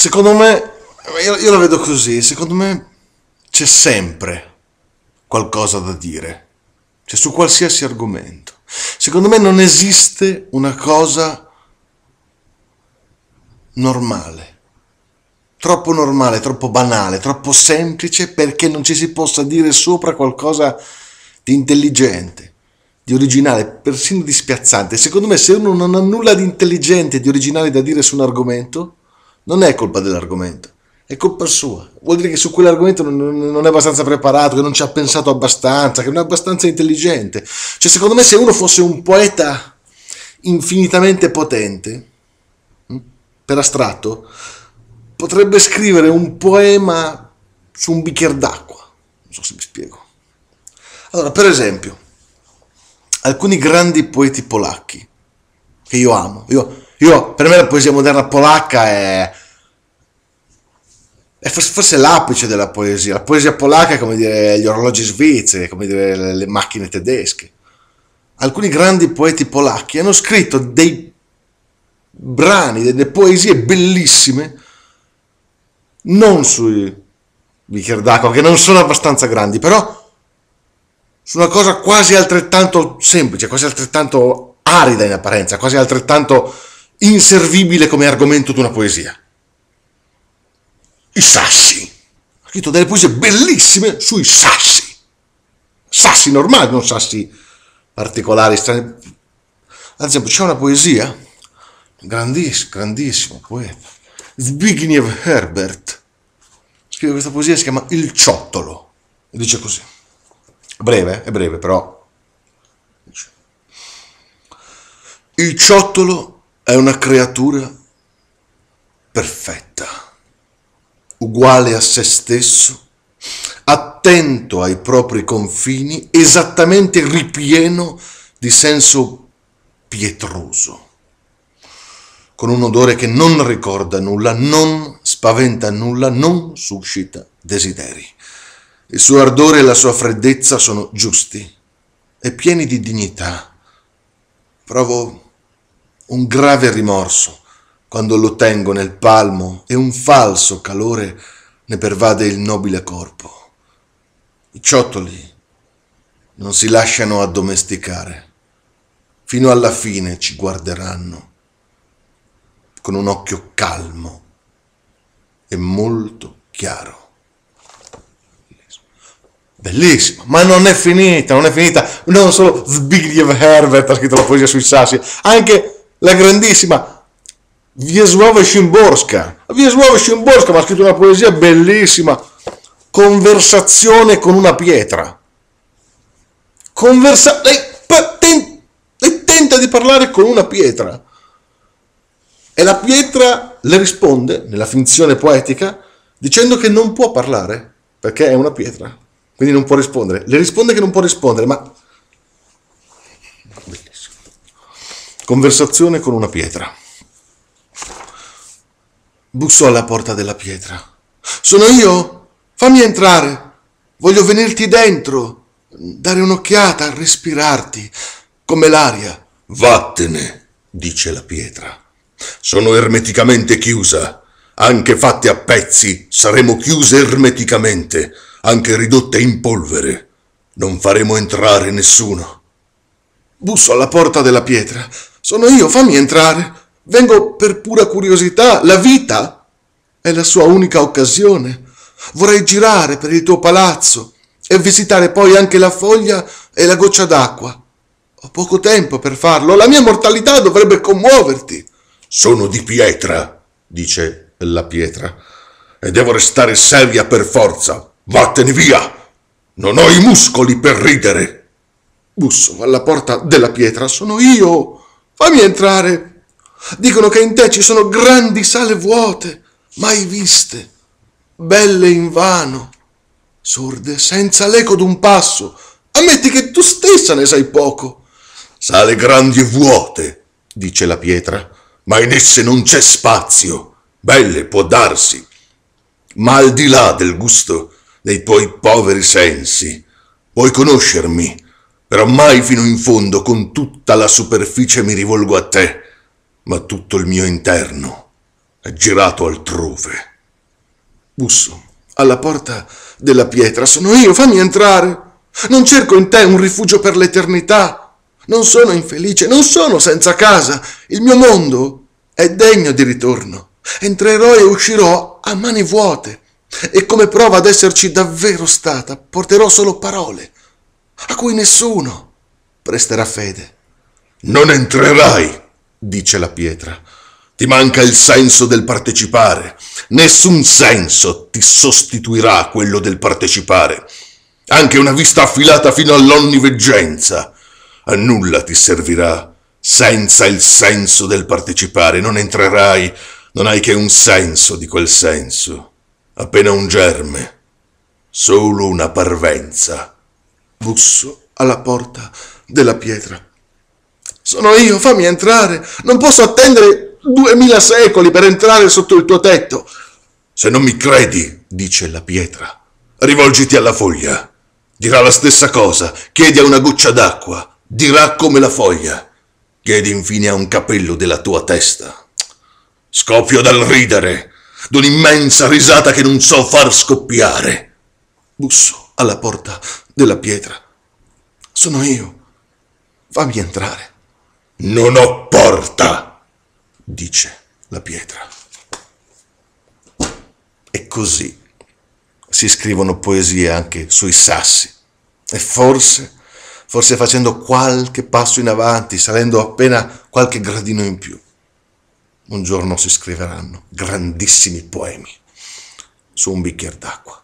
secondo me, io, io la vedo così, secondo me c'è sempre qualcosa da dire, cioè su qualsiasi argomento. Secondo me non esiste una cosa normale, troppo normale, troppo banale, troppo semplice perché non ci si possa dire sopra qualcosa di intelligente, di originale, persino di spiazzante. Secondo me se uno non ha nulla di intelligente e di originale da dire su un argomento, non è colpa dell'argomento, è colpa sua. Vuol dire che su quell'argomento non, è abbastanza preparato, che non ci ha pensato abbastanza, che non è abbastanza intelligente. Cioè, secondo me, se uno fosse un poeta infinitamente potente, hm, per astratto, potrebbe scrivere un poema su un bicchiere d'acqua. Non so se mi spiego. Allora, per esempio, alcuni grandi poeti polacchi, che io amo, io, io per me la poesia moderna polacca è è forse, l'apice della poesia. La poesia polacca è come dire gli orologi svizzeri, come dire le, macchine tedesche. Alcuni grandi poeti polacchi hanno scritto dei brani, delle poesie bellissime, non sui bicchieri d'acqua, che non sono abbastanza grandi, però su una cosa quasi altrettanto semplice, quasi altrettanto arida in apparenza, quasi altrettanto inservibile come argomento di una poesia i sassi. Ha scritto delle poesie bellissime sui sassi. Sassi normali, non sassi particolari, strani. Ad esempio c'è una poesia, grandissimo, grandissimo poeta, Zbigniew Herbert, scrive questa poesia, si chiama Il ciottolo, e dice così. breve, è breve però. Il ciottolo è una creatura perfetta uguale a se stesso, attento ai propri confini, esattamente ripieno di senso pietroso, con un odore che non ricorda nulla, non spaventa nulla, non suscita desideri. Il suo ardore e la sua freddezza sono giusti e pieni di dignità. Provo un grave rimorso quando lo tengo nel palmo e un falso calore ne pervade il nobile corpo. I ciottoli non si lasciano addomesticare. Fino alla fine ci guarderanno con un occhio calmo e molto chiaro. Bellissimo, ma non è finita, non è finita. Non solo Zbigniew Herbert ha scritto la poesia sui sassi, anche la grandissima Wiesława Szymborska. Wiesława Szymborska mi ha scritto una poesia bellissima, Conversazione con una pietra. Conversa- lei, ten- lei tenta di parlare con una pietra e la pietra le risponde, nella finzione poetica, dicendo che non può parlare perché è una pietra, quindi non può rispondere. Le risponde che non può rispondere, ma... Bellissimo. Conversazione con una pietra. Bussò alla porta della pietra. Sono io? Fammi entrare. Voglio venirti dentro, dare un'occhiata, respirarti, come l'aria. Vattene, dice la pietra. Sono ermeticamente chiusa. Anche fatte a pezzi, saremo chiuse ermeticamente, anche ridotte in polvere. Non faremo entrare nessuno. Busso alla porta della pietra. Sono io, fammi entrare. Vengo per pura curiosità, la vita è la sua unica occasione. Vorrei girare per il tuo palazzo e visitare poi anche la foglia e la goccia d'acqua. Ho poco tempo per farlo, la mia mortalità dovrebbe commuoverti. Sono di pietra, dice la pietra, e devo restare seria per forza. Vattene via! Non ho i muscoli per ridere. Busso alla porta della pietra, sono io. Fammi entrare. Dicono che in te ci sono grandi sale vuote, mai viste, belle in vano, sorde senza l'eco d'un passo. Ammetti che tu stessa ne sai poco. Sale grandi e vuote, dice la pietra, ma in esse non c'è spazio. Belle può darsi, ma al di là del gusto dei tuoi poveri sensi, puoi conoscermi, però mai fino in fondo con tutta la superficie mi rivolgo a te ma tutto il mio interno è girato altrove. Busso alla porta della pietra. Sono io, fammi entrare. Non cerco in te un rifugio per l'eternità. Non sono infelice, non sono senza casa. Il mio mondo è degno di ritorno. Entrerò e uscirò a mani vuote. E come prova ad esserci davvero stata, porterò solo parole a cui nessuno presterà fede. Non entrerai dice la pietra. Ti manca il senso del partecipare. Nessun senso ti sostituirà a quello del partecipare. Anche una vista affilata fino all'onniveggenza. A nulla ti servirà senza il senso del partecipare. Non entrerai, non hai che un senso di quel senso. Appena un germe. Solo una parvenza. Busso alla porta della pietra. Sono io, fammi entrare. Non posso attendere duemila secoli per entrare sotto il tuo tetto. Se non mi credi, dice la pietra, rivolgiti alla foglia. Dirà la stessa cosa. Chiedi a una goccia d'acqua. Dirà come la foglia. Chiedi infine a un capello della tua testa. Scoppio dal ridere, d'un'immensa risata che non so far scoppiare. Busso alla porta della pietra. Sono io. Fammi entrare. Non ho porta, dice la pietra. E così si scrivono poesie anche sui sassi. E forse, forse facendo qualche passo in avanti, salendo appena qualche gradino in più, un giorno si scriveranno grandissimi poemi su un bicchiere d'acqua.